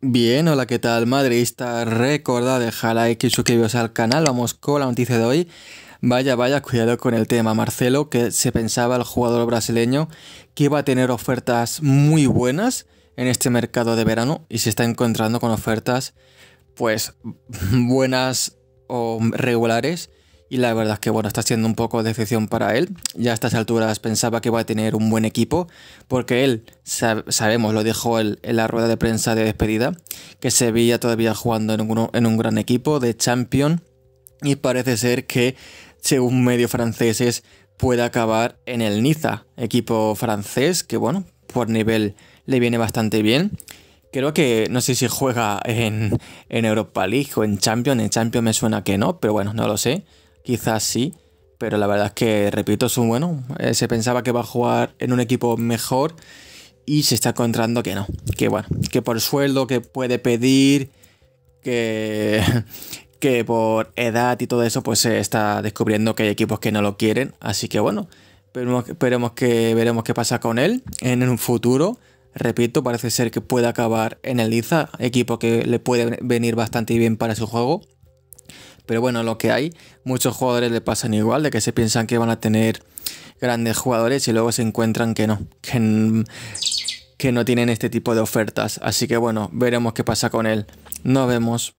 Bien, hola, ¿qué tal, madridista? Recordad dejar like y suscribiros al canal. Vamos con la noticia de hoy. Vaya, vaya, cuidado con el tema. Marcelo, que se pensaba el jugador brasileño que iba a tener ofertas muy buenas en este mercado de verano y se está encontrando con ofertas, pues, buenas o regulares y la verdad es que bueno, está siendo un poco decepción para él. Ya a estas alturas pensaba que iba a tener un buen equipo, porque él, sabemos, lo dijo en la rueda de prensa de despedida, que se veía todavía jugando en un, en un gran equipo de champion y parece ser que, según medios franceses, puede acabar en el Niza, equipo francés que bueno, por nivel le viene bastante bien. Creo que no sé si juega en, en Europa League o en Champions. En Champions me suena que no, pero bueno, no lo sé quizás sí, pero la verdad es que, repito, es un bueno. Eh, se pensaba que va a jugar en un equipo mejor y se está encontrando que no. Que bueno, que por sueldo, que puede pedir, que, que por edad y todo eso, pues se está descubriendo que hay equipos que no lo quieren. Así que bueno, esperemos, que veremos qué pasa con él en un futuro. Repito, parece ser que puede acabar en el Liza, equipo que le puede venir bastante bien para su juego. Pero bueno, lo que hay, muchos jugadores le pasan igual, de que se piensan que van a tener grandes jugadores y luego se encuentran que no, que, no tienen este tipo de ofertas. Así que bueno, veremos qué pasa con él. Nos vemos.